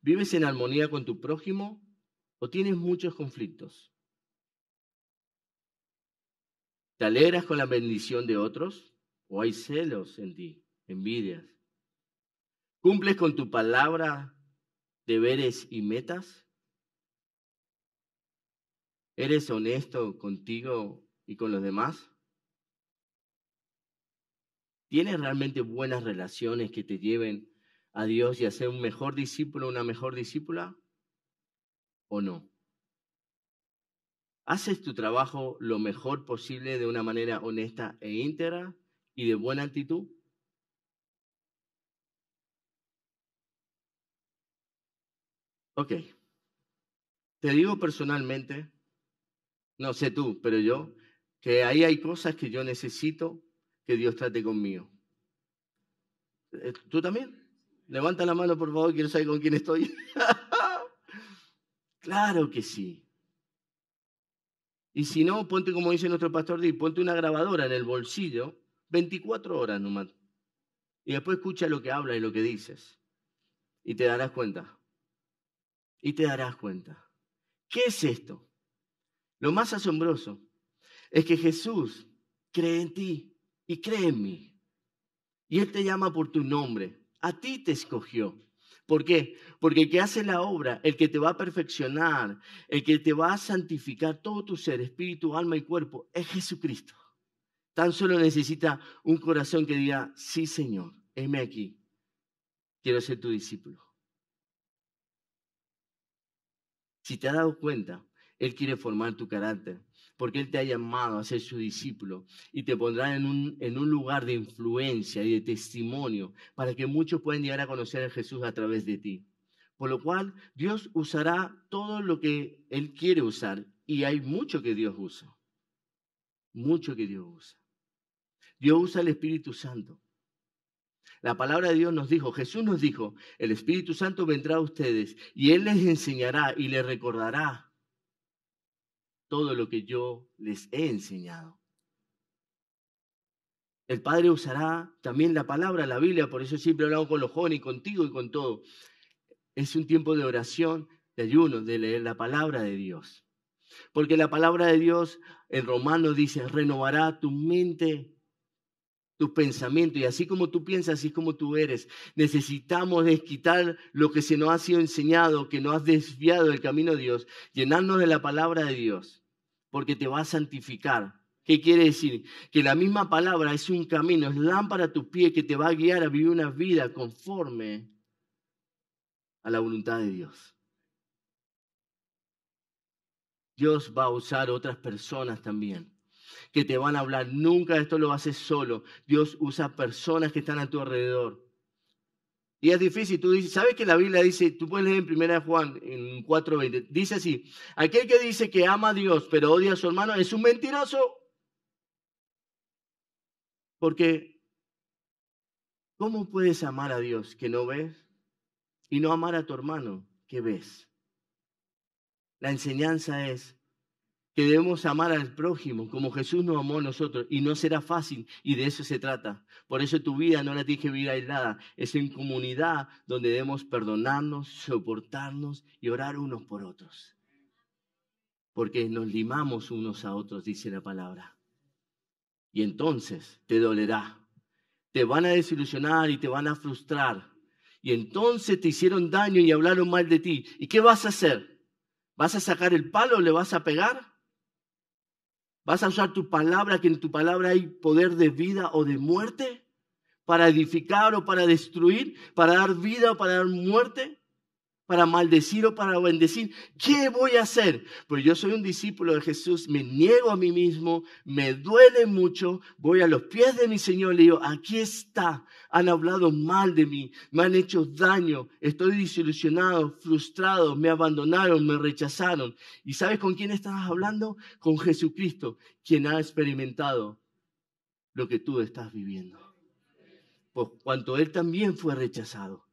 S1: ¿Vives en armonía con tu prójimo o tienes muchos conflictos? ¿Te alegras con la bendición de otros o hay celos en ti, envidias? ¿Cumples con tu palabra deberes y metas? ¿Eres honesto contigo y con los demás? ¿Tienes realmente buenas relaciones que te lleven a Dios y a ser un mejor discípulo, una mejor discípula? ¿O no? ¿Haces tu trabajo lo mejor posible de una manera honesta e íntegra y de buena actitud? Ok. Te digo personalmente, no sé tú, pero yo, que ahí hay cosas que yo necesito que Dios trate conmigo. Eh, ¿Tú también? Levanta la mano, por favor, quiero saber con quién estoy. claro que sí. Y si no, ponte, como dice nuestro pastor ponte una grabadora en el bolsillo, 24 horas nomás. Y después escucha lo que habla y lo que dices. Y te darás cuenta. Y te darás cuenta. ¿Qué es esto? Lo más asombroso es que Jesús cree en ti y cree en mí. Y Él te llama por tu nombre. A ti te escogió. ¿Por qué? Porque el que hace la obra, el que te va a perfeccionar, el que te va a santificar todo tu ser, espíritu, alma y cuerpo, es Jesucristo. Tan solo necesita un corazón que diga, sí Señor, heme aquí, quiero ser tu discípulo. Si te has dado cuenta, Él quiere formar tu carácter, porque Él te ha llamado a ser su discípulo y te pondrá en un, lugar de influencia y de testimonio para que muchos puedan llegar a conocer a Jesús a través de ti. Por lo cual, Dios usará todo lo que Él quiere usar y hay mucho que Dios usa. Mucho que Dios usa. Dios usa el Espíritu Santo. La palabra de Dios nos dijo, Jesús nos dijo, el Espíritu Santo vendrá a ustedes y Él les enseñará y les recordará todo lo que yo les he enseñado. El Padre usará también la palabra, la Biblia, por eso siempre hablamos con los jóvenes, contigo y con todo. Es un tiempo de oración, de ayuno, de leer la palabra de Dios. Porque la palabra de Dios en Romanos dice, renovará tu mente, tus pensamientos, y así como tú piensas, así como tú eres. Necesitamos desquitar lo que se nos ha sido enseñado, que nos has desviado del camino de Dios, llenarnos de la palabra de Dios porque te va a santificar. ¿Qué quiere decir? Que la misma palabra es un camino, es lámpara a tu pie que te va a guiar a vivir una vida conforme a la voluntad de Dios. Dios va a usar otras personas también que te van a hablar. Nunca esto lo haces solo. Dios usa personas que están a tu alrededor. Y es difícil, tú dices, ¿sabes que la Biblia dice, tú puedes leer en 1 Juan en 4.20, dice así, aquel que dice que ama a Dios pero odia a su hermano es un mentiroso. Porque, ¿cómo puedes amar a Dios que no ves y no amar a tu hermano que ves? La enseñanza es, que debemos amar al prójimo como Jesús nos amó a nosotros y no será fácil y de eso se trata. Por eso tu vida no la tienes que vivir aislada, es en comunidad donde debemos perdonarnos, soportarnos y orar unos por otros. Porque nos limamos unos a otros, dice la palabra. Y entonces te dolerá, te van a desilusionar y te van a frustrar. Y entonces te hicieron daño y hablaron mal de ti. ¿Y qué vas a hacer? ¿Vas a sacar el palo? o ¿Le vas a pegar? ¿Vas a usar tu palabra, que en tu palabra hay poder de vida o de muerte? ¿Para edificar o para destruir? ¿Para dar vida o para dar muerte? para maldecir o para bendecir. ¿Qué voy a hacer? Pues yo soy un discípulo de Jesús, me niego a mí mismo, me duele mucho, voy a los pies de mi Señor y le digo, aquí está, han hablado mal de mí, me han hecho daño, estoy desilusionado, frustrado, me abandonaron, me rechazaron. ¿Y sabes con quién estás hablando? Con Jesucristo, quien ha experimentado lo que tú estás viviendo. Por cuanto Él también fue rechazado,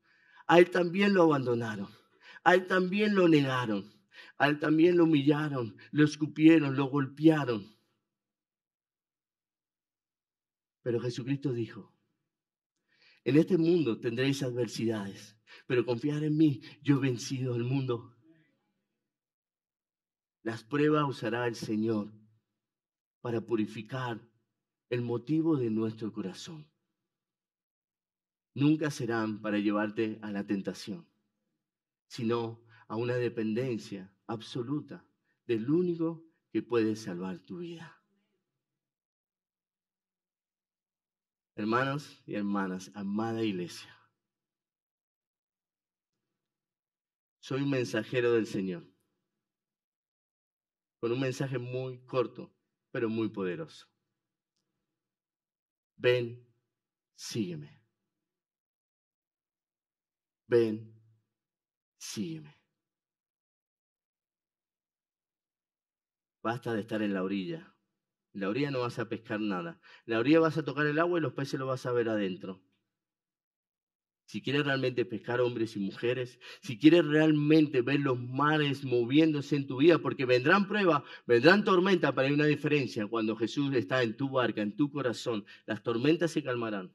S1: a Él también lo abandonaron a también lo negaron, al también lo humillaron, lo escupieron, lo golpearon. Pero Jesucristo dijo, en este mundo tendréis adversidades, pero confiar en mí, yo he vencido al mundo. Las pruebas usará el Señor para purificar el motivo de nuestro corazón. Nunca serán para llevarte a la tentación sino a una dependencia absoluta del único que puede salvar tu vida. Hermanos y hermanas, amada iglesia, soy un mensajero del Señor, con un mensaje muy corto, pero muy poderoso. Ven, sígueme. Ven, sígueme. Basta de estar en la orilla. En la orilla no vas a pescar nada. En la orilla vas a tocar el agua y los peces lo vas a ver adentro. Si quieres realmente pescar hombres y mujeres, si quieres realmente ver los mares moviéndose en tu vida, porque vendrán pruebas, vendrán tormentas, pero hay una diferencia. Cuando Jesús está en tu barca, en tu corazón, las tormentas se calmarán.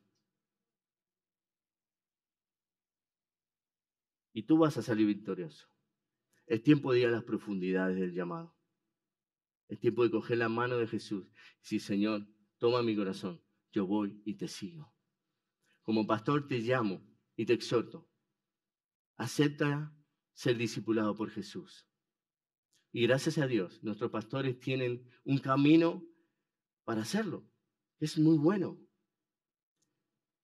S1: y tú vas a salir victorioso. Es tiempo de ir a las profundidades del llamado. Es tiempo de coger la mano de Jesús sí, Señor, toma mi corazón, yo voy y te sigo. Como pastor te llamo y te exhorto. Acepta ser discipulado por Jesús. Y gracias a Dios, nuestros pastores tienen un camino para hacerlo. Es muy bueno.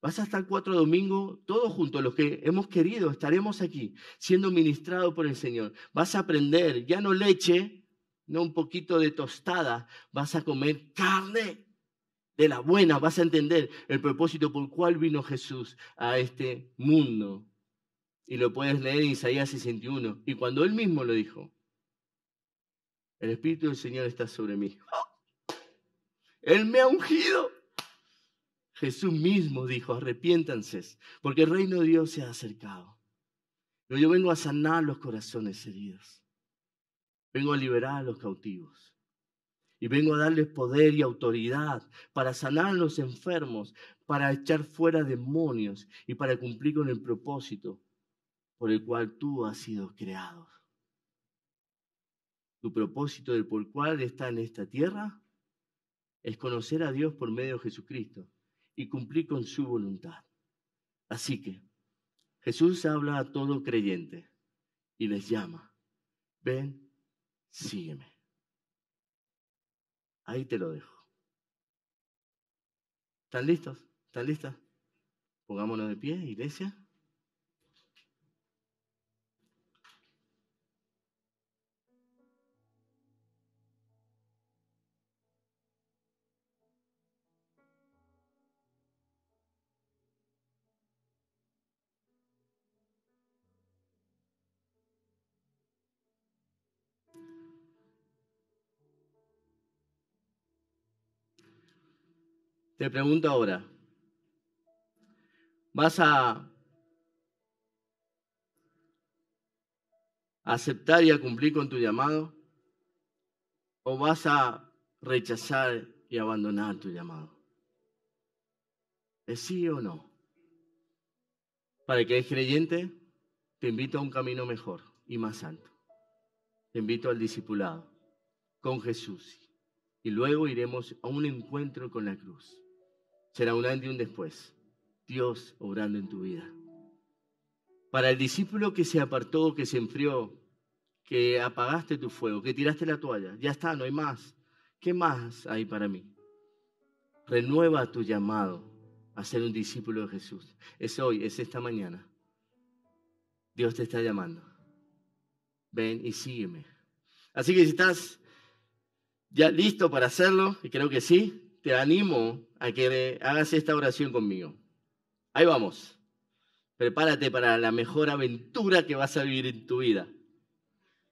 S1: Vas a estar cuatro domingos, todos juntos, los que hemos querido, estaremos aquí, siendo ministrados por el Señor. Vas a aprender, ya no leche, no un poquito de tostada, vas a comer carne de la buena, vas a entender el propósito por el cual vino Jesús a este mundo. Y lo puedes leer en Isaías 61. Y cuando él mismo lo dijo, el Espíritu del Señor está sobre mí. ¡Oh! Él me ha ungido Jesús mismo dijo, arrepiéntanse, porque el reino de Dios se ha acercado. yo vengo a sanar los corazones heridos. Vengo a liberar a los cautivos. Y vengo a darles poder y autoridad para sanar a los enfermos, para echar fuera demonios y para cumplir con el propósito por el cual tú has sido creado. Tu propósito del por cual está en esta tierra es conocer a Dios por medio de Jesucristo y cumplí con su voluntad. Así que Jesús habla a todo creyente y les llama, ven, sígueme. Ahí te lo dejo. ¿Están listos? ¿Están listas? Pongámonos de pie, iglesia. Te pregunto ahora, ¿vas a aceptar y a cumplir con tu llamado? ¿O vas a rechazar y abandonar tu llamado? ¿Es sí o no? Para que es creyente, te invito a un camino mejor y más santo. Te invito al discipulado con Jesús y luego iremos a un encuentro con la cruz será un antes y un después. Dios obrando en tu vida. Para el discípulo que se apartó, que se enfrió, que apagaste tu fuego, que tiraste la toalla, ya está, no hay más. ¿Qué más hay para mí? Renueva tu llamado a ser un discípulo de Jesús. Es hoy, es esta mañana. Dios te está llamando. Ven y sígueme. Así que si estás ya listo para hacerlo, y creo que sí, te animo a que hagas esta oración conmigo. Ahí vamos. Prepárate para la mejor aventura que vas a vivir en tu vida.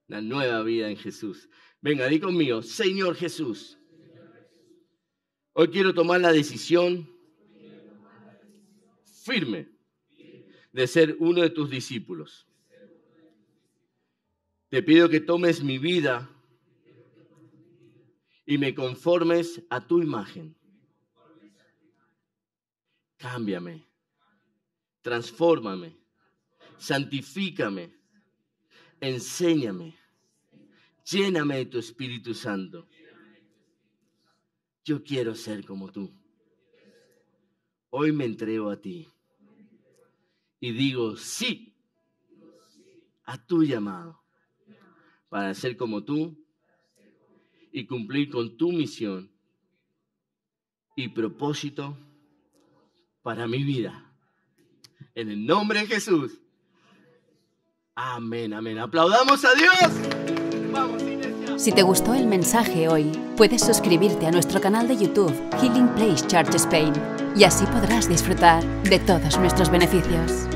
S1: La nueva vida en Jesús. Venga, di conmigo, Señor Jesús. Hoy quiero tomar la decisión firme de ser uno de tus discípulos. Te pido que tomes mi vida y me conformes a tu imagen. Cámbiame, transfórmame, santifícame, enséñame, lléname de tu Espíritu Santo. Yo quiero ser como tú. Hoy me entrego a ti y digo sí a tu llamado para ser como tú y cumplir con tu misión y propósito para mi vida. En el nombre de Jesús. Amén, amén. Aplaudamos a Dios. Si te gustó el mensaje hoy, puedes suscribirte a nuestro canal de YouTube Healing Place Church Spain y así podrás disfrutar de todos nuestros beneficios.